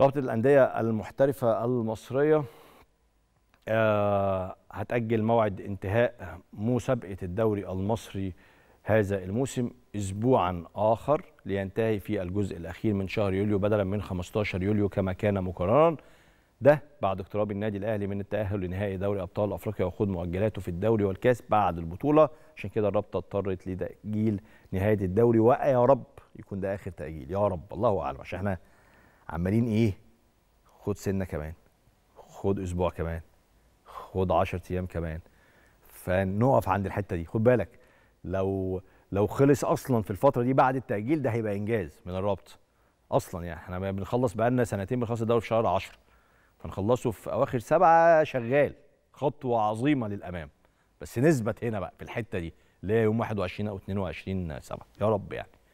رابطه الانديه المحترفه المصريه آه، هتاجل موعد انتهاء مسابقه الدوري المصري هذا الموسم اسبوعا اخر لينتهي في الجزء الاخير من شهر يوليو بدلا من 15 يوليو كما كان مقررا ده بعد اقتراب النادي الاهلي من التاهل لنهائي دوري ابطال افريقيا وخوض مؤجلاته في الدوري والكاس بعد البطوله عشان كده الرابطه اضطرت لتاجيل نهايه الدوري ويا رب يكون ده اخر تاجيل يا رب الله اعلم عشان احنا عمالين ايه خد سنه كمان خد اسبوع كمان خد 10 ايام كمان فنقف عند الحته دي خد بالك لو لو خلص اصلا في الفتره دي بعد التاجيل ده هيبقى انجاز من الرابط اصلا يعني احنا بنخلص بقى لنا سنتين بنخلص الدوري في شهر 10 فنخلصه في اواخر سبعه شغال خطوه عظيمه للامام بس نثبت هنا بقى في الحته دي اللي هي يوم 21 او 22 سبعه يا رب يعني